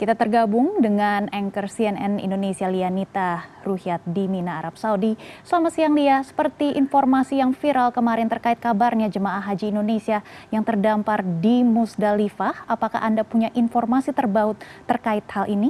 Kita tergabung dengan anchor CNN Indonesia Lianita Ruhyat di Mina, Arab Saudi. Selamat siang Lia, seperti informasi yang viral kemarin terkait kabarnya jemaah haji Indonesia yang terdampar di Musdalifah, apakah Anda punya informasi terbaut terkait hal ini?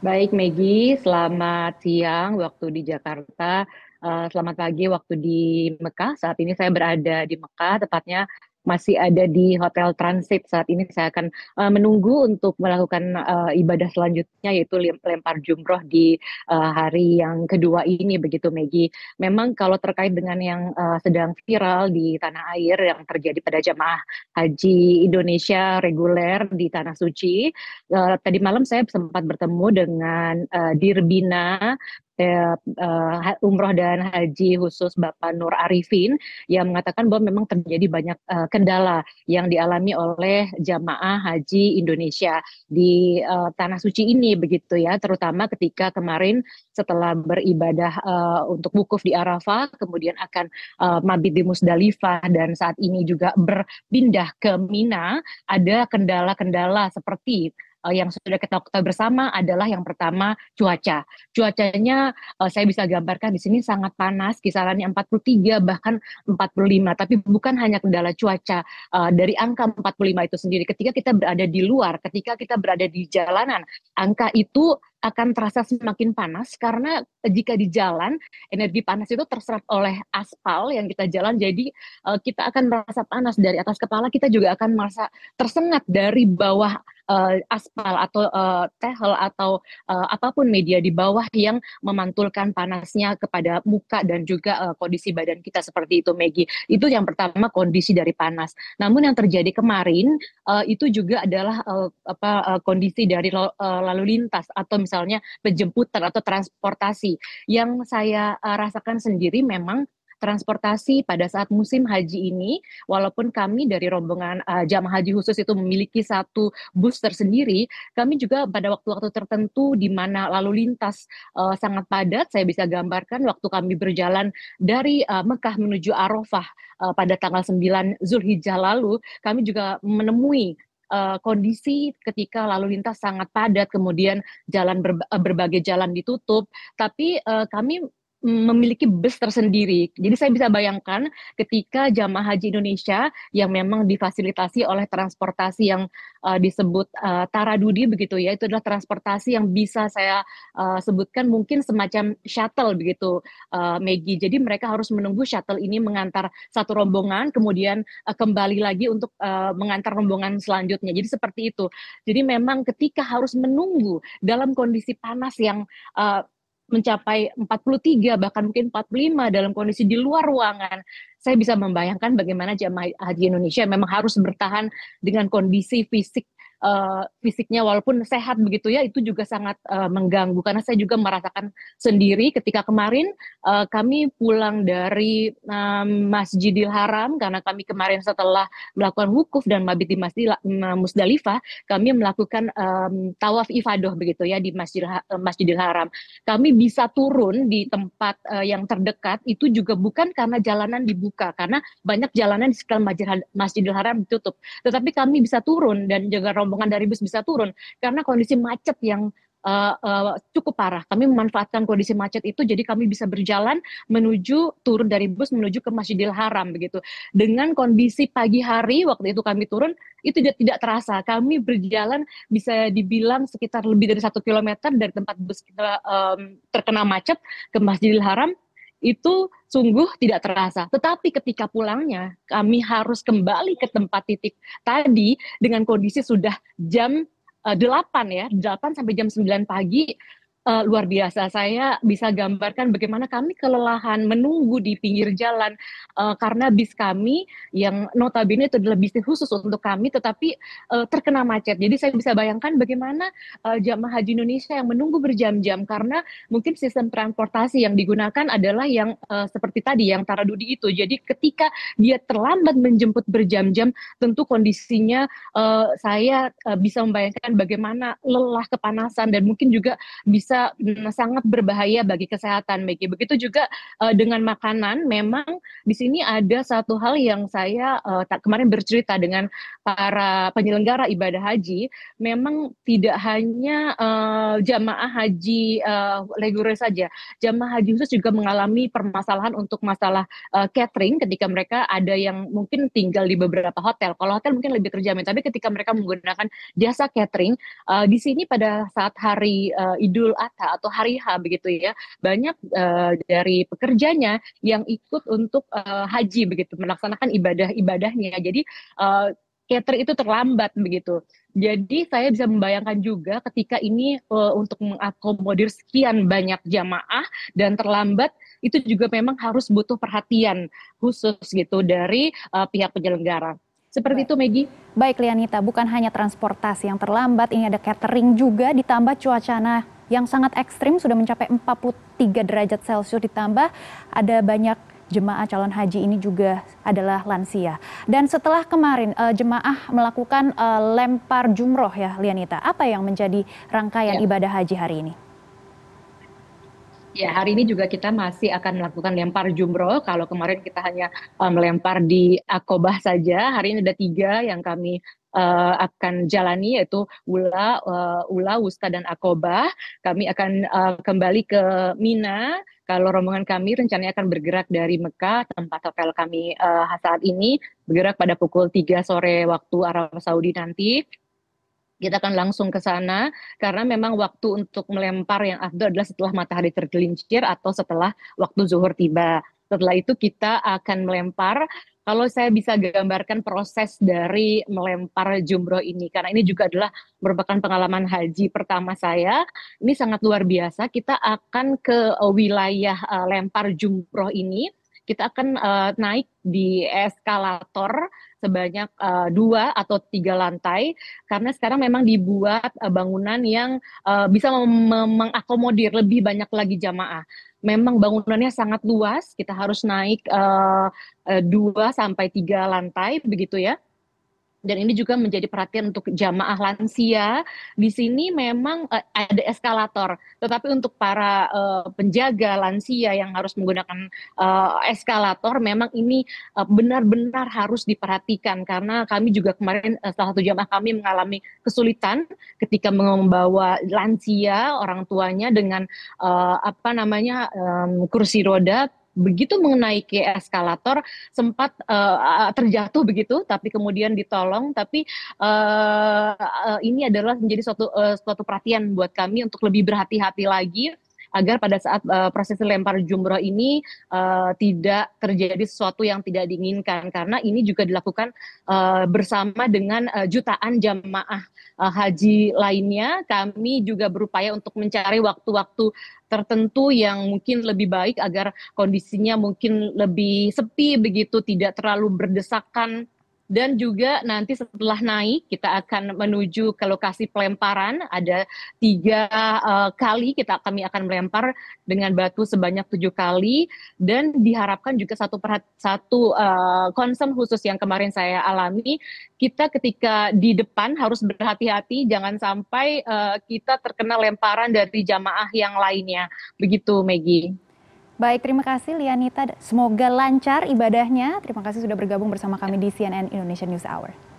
Baik Megi, selamat siang waktu di Jakarta. Eh, selamat pagi waktu di Mekah. Saat ini saya berada di Mekah, tepatnya masih ada di Hotel Transit saat ini. Saya akan uh, menunggu untuk melakukan uh, ibadah selanjutnya yaitu lempar jumroh di uh, hari yang kedua ini begitu Megi. Memang kalau terkait dengan yang uh, sedang viral di tanah air yang terjadi pada jemaah haji Indonesia reguler di tanah suci, uh, tadi malam saya sempat bertemu dengan uh, Dirbina Ya, eh, umroh dan haji khusus Bapak Nur Arifin yang mengatakan bahwa memang terjadi banyak uh, kendala yang dialami oleh jamaah haji Indonesia di uh, tanah suci ini begitu ya terutama ketika kemarin setelah beribadah uh, untuk wukuf di Arafah kemudian akan uh, mabit di Musdalifah dan saat ini juga berpindah ke Mina ada kendala-kendala seperti uh, yang sudah kita ketahui bersama adalah yang pertama cuaca. Cuacanya uh, saya bisa gambarkan di sini sangat panas, kisarannya 43 bahkan 45. Tapi bukan hanya kendala cuaca uh, dari angka 45 itu sendiri. Ketika kita berada di luar, ketika kita berada di jalanan, angka itu akan terasa semakin panas karena jika di jalan energi panas itu terserap oleh aspal yang kita jalan jadi uh, kita akan merasa panas dari atas kepala kita juga akan merasa tersengat dari bawah uh, aspal atau uh, tehel atau uh, apapun media di bawah yang memantulkan panasnya kepada muka dan juga uh, kondisi badan kita seperti itu Maggie itu yang pertama kondisi dari panas namun yang terjadi kemarin uh, itu juga adalah uh, apa uh, kondisi dari lalu lintas atau misalnya penjemputan atau transportasi. Yang saya uh, rasakan sendiri memang transportasi pada saat musim haji ini, walaupun kami dari rombongan uh, jamaah haji khusus itu memiliki satu bus tersendiri, kami juga pada waktu-waktu tertentu di mana lalu lintas uh, sangat padat, saya bisa gambarkan waktu kami berjalan dari uh, Mekah menuju Arafah uh, pada tanggal 9 Zulhijjah lalu, kami juga menemui uh, kondisi ketika lalu lintas sangat padat, kemudian jalan ber, eh, berbagai jalan ditutup, tapi uh, kami memiliki bus tersendiri. Jadi saya bisa bayangkan ketika jamaah haji Indonesia yang memang difasilitasi oleh transportasi yang uh, disebut uh, taradudi begitu ya, itu adalah transportasi yang bisa saya uh, sebutkan mungkin semacam shuttle begitu uh, Maggie. Jadi mereka harus menunggu shuttle ini mengantar satu rombongan kemudian uh, kembali lagi untuk uh, mengantar rombongan selanjutnya. Jadi seperti itu. Jadi memang ketika harus menunggu dalam kondisi panas yang uh, mencapai 43 bahkan mungkin 45 dalam kondisi di luar ruangan. Saya bisa membayangkan bagaimana jemaah haji Indonesia memang harus bertahan dengan kondisi fisik uh, fisiknya walaupun sehat begitu ya itu juga sangat uh, mengganggu karena saya juga merasakan sendiri ketika kemarin uh, kami pulang dari um, Masjidil Haram karena kami kemarin setelah melakukan wukuf dan mabit di Masjid Musdalifah kami melakukan um, tawaf ifadoh begitu ya di Masjidil Haram kami bisa turun di tempat uh, yang terdekat itu juga bukan karena jalanan dibuka karena banyak jalanan di sekitar Masjidil Haram ditutup tetapi kami bisa turun dan juga rombongan rombongan dari bus bisa turun karena kondisi macet yang uh, uh, cukup parah. Kami memanfaatkan kondisi macet itu, jadi kami bisa berjalan menuju turun dari bus menuju ke Masjidil Haram begitu. Dengan kondisi pagi hari waktu itu kami turun itu tidak, terasa. Kami berjalan bisa dibilang sekitar lebih dari satu kilometer dari tempat bus kita um, terkena macet ke Masjidil Haram itu sungguh tidak terasa. Tetapi ketika pulangnya, kami harus kembali ke tempat titik tadi dengan kondisi sudah jam 8 eh, ya, 8 sampai jam 9 pagi uh, luar biasa. Saya bisa gambarkan bagaimana kami kelelahan menunggu di pinggir jalan uh, karena bis kami yang notabene itu adalah bis khusus untuk kami tetapi uh, terkena macet. Jadi saya bisa bayangkan bagaimana uh, jamaah haji Indonesia yang menunggu berjam-jam karena mungkin sistem transportasi yang digunakan adalah yang uh, seperti tadi yang taradudi itu. Jadi ketika dia terlambat menjemput berjam-jam tentu kondisinya uh, saya uh, bisa membayangkan bagaimana lelah kepanasan dan mungkin juga bisa bisa mm, sangat berbahaya bagi kesehatan Maggie. Begitu juga uh, dengan makanan, memang di sini ada satu hal yang saya uh, kemarin bercerita dengan para penyelenggara ibadah haji, memang tidak hanya uh, jamaah haji uh, legure saja, jamaah haji khusus juga mengalami permasalahan untuk masalah uh, catering ketika mereka ada yang mungkin tinggal di beberapa hotel. Kalau hotel mungkin lebih terjamin, tapi ketika mereka menggunakan jasa catering, uh, di sini pada saat hari uh, Idul Adha atau Hari H begitu ya. Banyak uh, dari pekerjanya yang ikut untuk uh, haji begitu melaksanakan ibadah-ibadahnya. Jadi uh, cater itu terlambat begitu. Jadi saya bisa membayangkan juga ketika ini uh, untuk mengakomodir sekian banyak jamaah dan terlambat itu juga memang harus butuh perhatian khusus gitu dari uh, pihak penyelenggara. Seperti Baik. itu Megi. Baik Lianita, bukan hanya transportasi yang terlambat, ini ada catering juga ditambah cuacana yang sangat ekstrim sudah mencapai 43 derajat Celcius ditambah ada banyak jemaah calon haji ini juga adalah lansia. Dan setelah kemarin uh, jemaah melakukan uh, lempar jumroh ya Lianita, apa yang menjadi rangkaian ya. ibadah haji hari ini? Ya, hari ini juga kita masih akan melakukan lempar jumroh. Kalau kemarin kita hanya melempar eh, melempar di akobah saja, hari ini ada tiga yang kami uh, akan jalani yaitu Ula, uh, Ula, Wusta dan Akobah. Kami akan uh, kembali ke Mina. Kalau rombongan kami rencananya akan bergerak dari Mekah tempat hotel kami uh, saat ini bergerak pada pukul 3 sore waktu Arab Saudi nanti kita akan langsung ke sana karena memang waktu untuk melempar yang afdol adalah setelah matahari tergelincir atau setelah waktu zuhur tiba. Setelah itu kita akan melempar kalau saya bisa gambarkan proses dari melempar jumroh ini karena ini juga adalah merupakan pengalaman haji pertama saya ini sangat luar biasa kita akan ke eh, wilayah eh, lempar jumroh ini kita akan uh, naik di eskalator sebanyak uh, dua atau tiga lantai karena sekarang memang dibuat uh, bangunan yang uh, bisa mengakomodir lebih banyak lagi jamaah memang bangunannya sangat luas kita harus naik eh, eh, dua sampai tiga lantai begitu ya dan ini juga menjadi perhatian untuk jamaah lansia. Di sini memang uh, ada eskalator, tetapi untuk para uh, penjaga lansia yang harus menggunakan uh, eskalator memang ini benar-benar uh, harus diperhatikan karena kami juga kemarin uh, salah satu jamaah kami mengalami kesulitan ketika membawa lansia orang tuanya dengan uh, apa namanya um, kursi roda begitu mengenai ke eskalator sempat eh, terjatuh begitu tapi kemudian ditolong tapi eh, eh, ini adalah menjadi suatu perhatian buat kami untuk lebih berhati hati lagi agar pada saat eh, proses lempar jumroh ini eh, tidak terjadi sesuatu yang tidak diinginkan karena ini juga dilakukan eh, bersama dengan jutaan jamaah haji lainnya kami juga berupaya untuk mencari waktu-waktu tertentu yang mungkin lebih baik agar kondisinya mungkin lebih sepi begitu tidak terlalu berdesakan dan juga nanti setelah naik kita akan menuju ke lokasi pelemparan ada tiga eh, kali kita kami akan melempar dengan batu sebanyak tujuh kali dan diharapkan juga satu perhat, satu eh, concern khusus yang kemarin saya alami kita ketika di depan harus berhati-hati jangan sampai eh, kita terkena lemparan dari jamaah yang lainnya begitu Maggie. Baik, terima kasih Lianita. Semoga lancar ibadahnya. Terima kasih sudah bergabung bersama kami di CNN Indonesia News Hour.